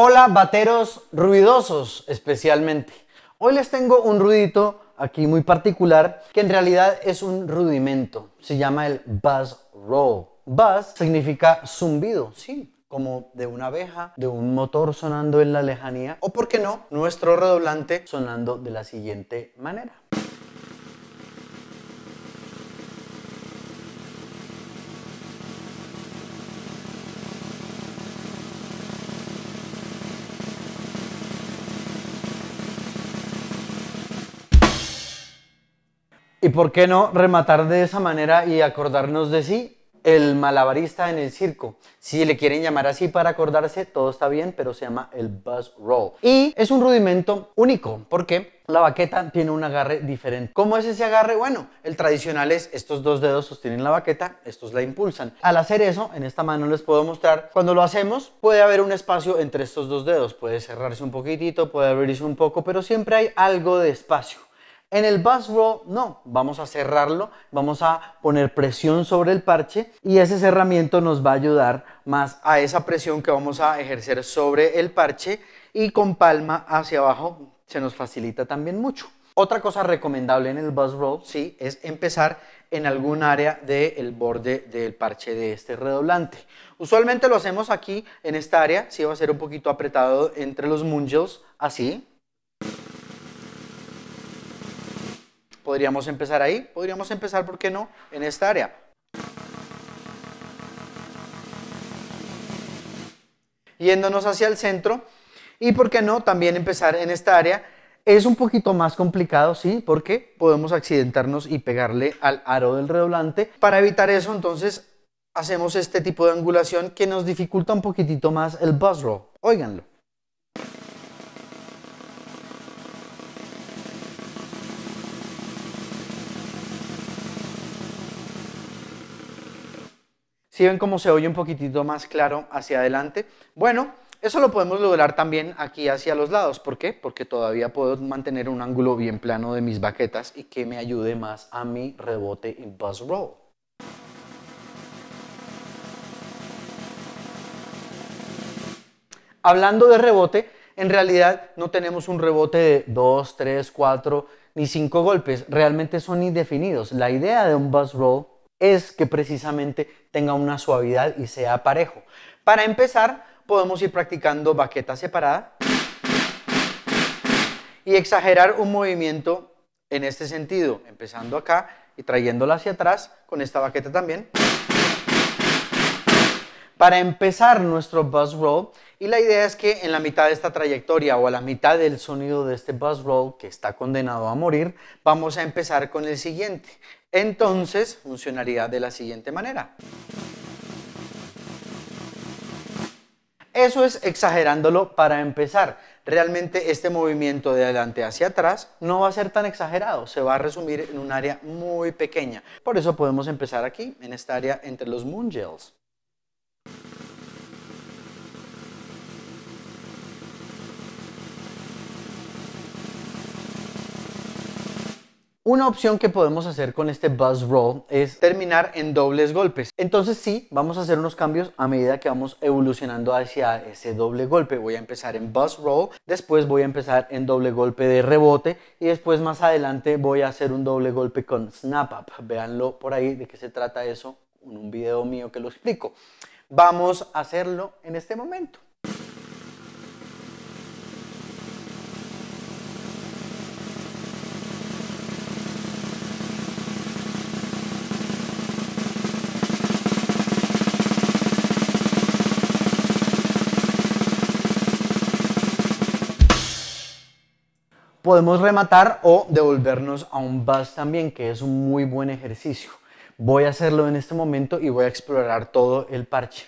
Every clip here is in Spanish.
Hola bateros ruidosos especialmente. Hoy les tengo un ruidito aquí muy particular que en realidad es un rudimento. Se llama el buzz roll. Buzz significa zumbido, sí, como de una abeja, de un motor sonando en la lejanía o, por qué no, nuestro redoblante sonando de la siguiente manera. por qué no rematar de esa manera y acordarnos de sí? El malabarista en el circo. Si le quieren llamar así para acordarse, todo está bien, pero se llama el buzz roll. Y es un rudimento único, porque la baqueta tiene un agarre diferente. ¿Cómo es ese agarre? Bueno, el tradicional es estos dos dedos sostienen la baqueta, estos la impulsan. Al hacer eso, en esta mano les puedo mostrar, cuando lo hacemos puede haber un espacio entre estos dos dedos, puede cerrarse un poquitito, puede abrirse un poco, pero siempre hay algo de espacio. En el bus roll, no, vamos a cerrarlo, vamos a poner presión sobre el parche y ese cerramiento nos va a ayudar más a esa presión que vamos a ejercer sobre el parche y con palma hacia abajo se nos facilita también mucho. Otra cosa recomendable en el bus roll, sí, es empezar en algún área del borde del parche de este redoblante. Usualmente lo hacemos aquí en esta área, si va a ser un poquito apretado entre los mungels, así, podríamos empezar ahí, podríamos empezar, ¿por qué no?, en esta área. Yéndonos hacia el centro y, ¿por qué no?, también empezar en esta área. Es un poquito más complicado, sí, porque podemos accidentarnos y pegarle al aro del redoblante. Para evitar eso, entonces, hacemos este tipo de angulación que nos dificulta un poquitito más el buzz roll. Óiganlo. Si ven cómo se oye un poquitito más claro hacia adelante. Bueno, eso lo podemos lograr también aquí hacia los lados. ¿Por qué? Porque todavía puedo mantener un ángulo bien plano de mis baquetas y que me ayude más a mi rebote y buzz roll. Hablando de rebote, en realidad no tenemos un rebote de 2, 3, 4 ni 5 golpes. Realmente son indefinidos. La idea de un buzz roll es que precisamente tenga una suavidad y sea parejo. Para empezar, podemos ir practicando baqueta separada y exagerar un movimiento en este sentido, empezando acá y trayéndola hacia atrás con esta baqueta también para empezar nuestro bus roll y la idea es que en la mitad de esta trayectoria o a la mitad del sonido de este bus roll que está condenado a morir, vamos a empezar con el siguiente. Entonces funcionaría de la siguiente manera. Eso es exagerándolo para empezar. Realmente este movimiento de adelante hacia atrás no va a ser tan exagerado, se va a resumir en un área muy pequeña. Por eso podemos empezar aquí, en esta área entre los Gels. Una opción que podemos hacer con este buzz roll es terminar en dobles golpes. Entonces sí, vamos a hacer unos cambios a medida que vamos evolucionando hacia ese doble golpe. Voy a empezar en buzz roll, después voy a empezar en doble golpe de rebote y después más adelante voy a hacer un doble golpe con snap up. Véanlo por ahí de qué se trata eso en un video mío que lo explico. Vamos a hacerlo en este momento. podemos rematar o devolvernos a un bus también, que es un muy buen ejercicio. Voy a hacerlo en este momento y voy a explorar todo el parche.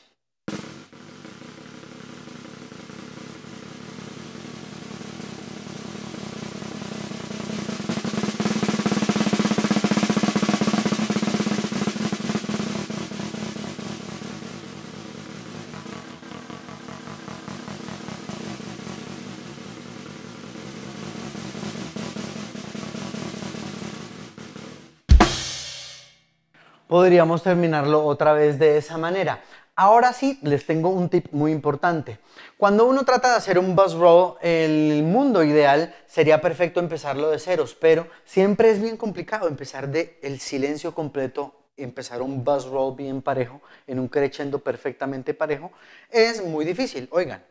podríamos terminarlo otra vez de esa manera. Ahora sí, les tengo un tip muy importante. Cuando uno trata de hacer un buzz roll, el mundo ideal sería perfecto empezarlo de ceros, pero siempre es bien complicado empezar de el silencio completo, empezar un buzz roll bien parejo, en un crescendo perfectamente parejo, es muy difícil. Oigan,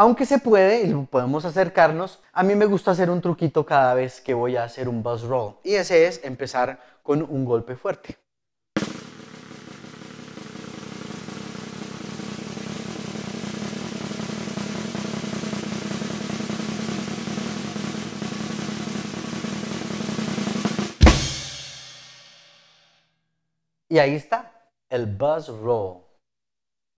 Aunque se puede y podemos acercarnos, a mí me gusta hacer un truquito cada vez que voy a hacer un buzz roll. Y ese es empezar con un golpe fuerte. Y ahí está, el buzz roll.